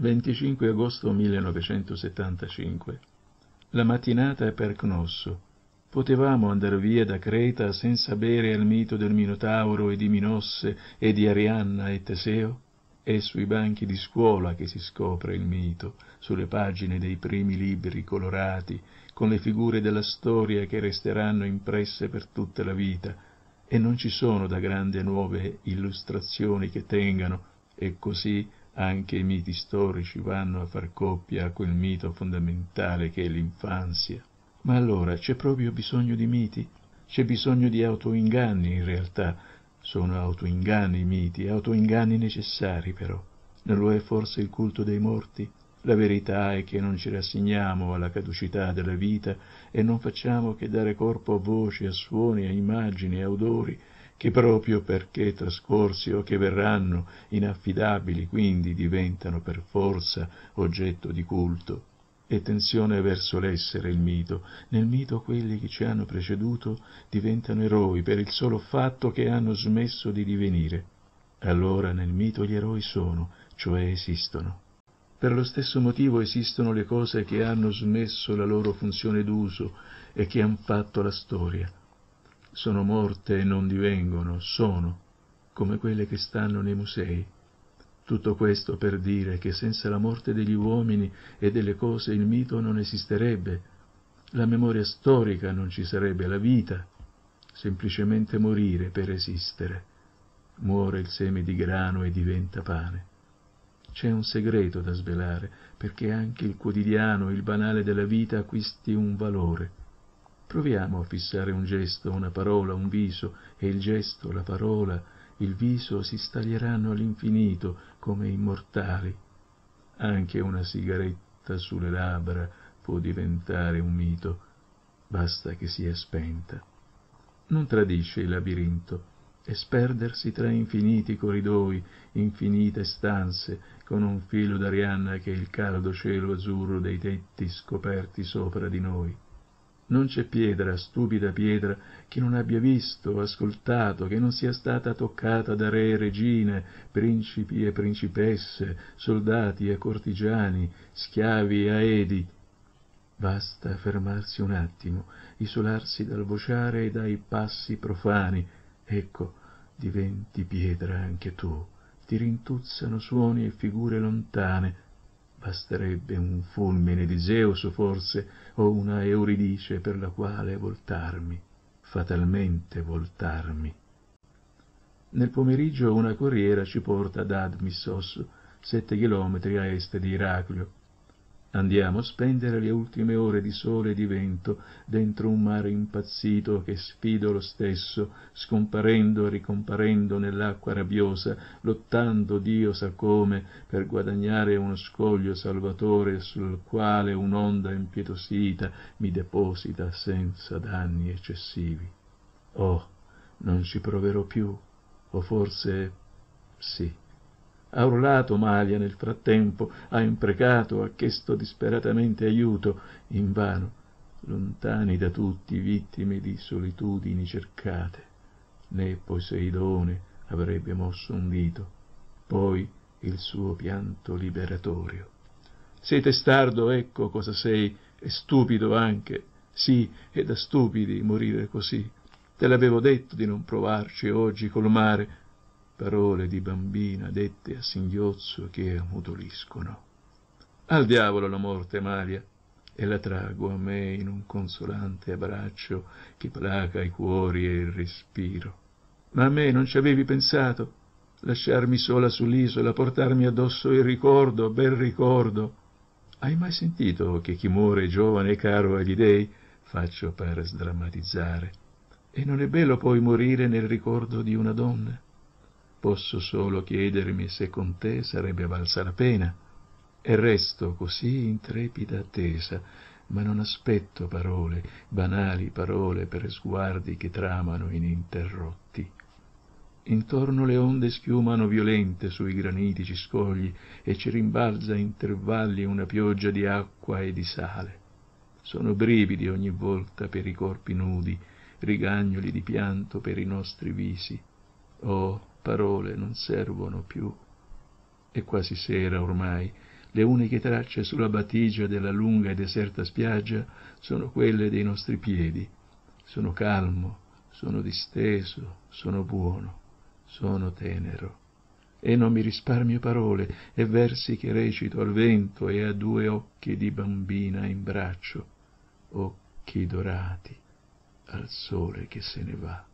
25 agosto 1975. La mattinata è per Cnosso. Potevamo andar via da Creta senza bere al mito del Minotauro e di Minosse e di Arianna e Teseo? È sui banchi di scuola che si scopre il mito, sulle pagine dei primi libri colorati, con le figure della storia che resteranno impresse per tutta la vita, e non ci sono da grande nuove illustrazioni che tengano, e così anche i miti storici vanno a far coppia a quel mito fondamentale che è l'infanzia. Ma allora c'è proprio bisogno di miti? C'è bisogno di autoinganni in realtà. Sono autoinganni i miti, autoinganni necessari però. Non lo è forse il culto dei morti? La verità è che non ci rassegniamo alla caducità della vita e non facciamo che dare corpo a voci, a suoni, a immagini, a odori che proprio perché trascorsi o che verranno inaffidabili quindi diventano per forza oggetto di culto. E tensione verso l'essere il mito. Nel mito quelli che ci hanno preceduto diventano eroi per il solo fatto che hanno smesso di divenire. Allora nel mito gli eroi sono, cioè esistono. Per lo stesso motivo esistono le cose che hanno smesso la loro funzione d'uso e che hanno fatto la storia sono morte e non divengono, sono, come quelle che stanno nei musei. Tutto questo per dire che senza la morte degli uomini e delle cose il mito non esisterebbe, la memoria storica non ci sarebbe, la vita, semplicemente morire per esistere. Muore il seme di grano e diventa pane. C'è un segreto da svelare perché anche il quotidiano, il banale della vita acquisti un valore Proviamo a fissare un gesto, una parola, un viso, e il gesto, la parola, il viso si staglieranno all'infinito come immortali. Anche una sigaretta sulle labbra può diventare un mito, basta che sia spenta. Non tradisce il labirinto, e sperdersi tra infiniti corridoi, infinite stanze, con un filo d'arianna che è il caldo cielo azzurro dei tetti scoperti sopra di noi. Non c'è pietra, stupida pietra, che non abbia visto, ascoltato, che non sia stata toccata da re e regine, principi e principesse, soldati e cortigiani, schiavi e aedi. Basta fermarsi un attimo, isolarsi dal vociare e dai passi profani. Ecco, diventi pietra anche tu. Ti rintuzzano suoni e figure lontane, Basterebbe un fulmine di Zeus, forse, o una Euridice per la quale voltarmi, fatalmente voltarmi. Nel pomeriggio una corriera ci porta ad Admissos, sette chilometri a est di Iraclio, Andiamo a spendere le ultime ore di sole e di vento dentro un mare impazzito che sfido lo stesso, scomparendo e ricomparendo nell'acqua rabbiosa, lottando Dio sa come per guadagnare uno scoglio salvatore sul quale un'onda impietosita mi deposita senza danni eccessivi. Oh, non ci proverò più, o forse sì. Ha urlato Malia nel frattempo, ha imprecato, ha chiesto disperatamente aiuto, invano, lontani da tutti, vittime di solitudini cercate. Né Poseidone avrebbe mosso un dito. Poi il suo pianto liberatorio. Sei testardo, ecco cosa sei, e stupido anche. Sì, è da stupidi morire così. Te l'avevo detto di non provarci oggi col mare, parole di bambina dette a singhiozzo che ammutoliscono. Al diavolo la morte, Maria, e la trago a me in un consolante abbraccio che placa i cuori e il respiro. Ma a me non ci avevi pensato? Lasciarmi sola sull'isola, portarmi addosso il ricordo, bel ricordo. Hai mai sentito che chi muore giovane e caro agli dei faccio per sdrammatizzare? E non è bello poi morire nel ricordo di una donna? Posso solo chiedermi se con te sarebbe valsa la pena, e resto così in trepida attesa, ma non aspetto parole, banali parole per sguardi che tramano ininterrotti. Intorno le onde schiumano violente sui granitici scogli e ci rimbalza a intervalli una pioggia di acqua e di sale. Sono brividi ogni volta per i corpi nudi, rigagnoli di pianto per i nostri visi. Oh, parole non servono più. È quasi sera ormai. Le uniche tracce sulla batigia della lunga e deserta spiaggia sono quelle dei nostri piedi. Sono calmo, sono disteso, sono buono, sono tenero. E non mi risparmio parole e versi che recito al vento e a due occhi di bambina in braccio, occhi dorati al sole che se ne va.